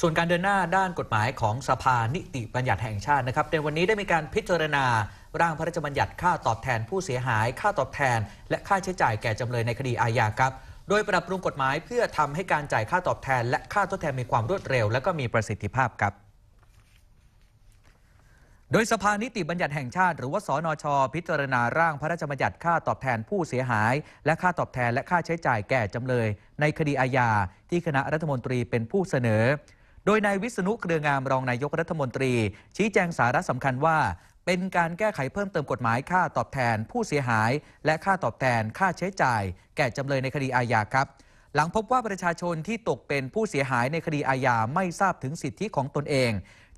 ส่วนการเดินหน้าด้านกฎหมายของสภานิติบัญญัติแห่งชาตินะครับในวันนี้ได้มีการพิจารณาร่างพระราชบัญญัติค่าตอบแทนผู้เสียหาย ค่าตอบแทนและค่าใช้จ่ายแก่จำเลยในคดีอาญาครับ โดยปรับปรุงกฎหมายเพื่อทำให้การจ่ายค่าตอบแทนและค่าทดแทนมีความรวดเร็วและก็มีประสิทธิภาพครับ โดยสภานิติบัญญัติแห่งชาติหรือว่าสนช พิจารณาร่างพระราชบัญญัติค่าตอบแทน ผู้เสียหาย และค่าตอบแทน และค่าใช้จ่ายแก่จำเลย ในคดีอาญา ที่คณะรัฐมนตรีเป็นผู้เสนอโดยนายวิษณุเครืองามรองนายกรัฐมนตรี ชี้แจงสาระสำคัญว่า เป็นการแก้ไขเพิ่มเติมกฎหมายค่าตอบแทนผู้เสียหาย และค่าตอบแทน ค่าใช้จ่าย แก่จำเลยในคดีอาญาครับ หลังพบว่าประชาชนที่ตกเป็นผู้เสียหายในคดีอาญาไม่ทราบถึงสิทธิของตนเอง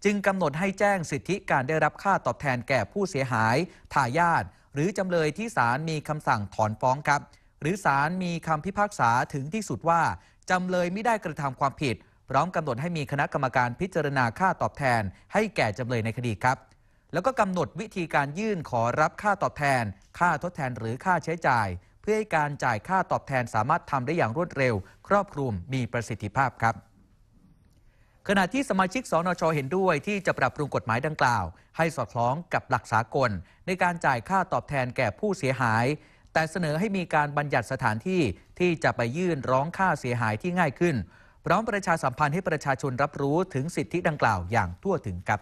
จึงกำหนดให้แจ้งสิทธิการได้รับค่าตอบแทนแก่ผู้เสียหายทายาทหรือจำเลยที่ศาลมีคำสั่งถอนฟ้องครับ หรือศาลมีคำพิพากษาถึงที่สุดว่าจำเลยไม่ได้กระทำความผิดพร้อมกำหนดให้มีคณะกรรมการพิจารณาค่าตอบแทน ให้แก่จำเลยในคดีครับ แล้วก็กำหนดวิธีการยื่นขอรับค่าตอบแทน ค่าทดแทนหรือค่าใช้จ่าย เพื่อให้การจ่ายค่าตอบแทนสามารถทำได้อย่างรวดเร็ว ครอบคลุมมีประสิทธิภาพครับ ขณะที่สมาชิกสนชเห็นด้วย ที่จะปรับปรุงกฎหมายดังกล่าว ให้สอดคล้องกับหลักสากล ในการจ่ายค่าตอบแทนแก่ผู้เสียหาย แต่เสนอให้มีการบัญญัติสถานที่ที่จะไปยื่นร้องค่าเสียหายที่ง่ายขึ้นพร้อมประชาสัมพันธ์ให้ประชาชนรับรู้ถึงสิทธิดังกล่าวอย่างทั่วถึงครับ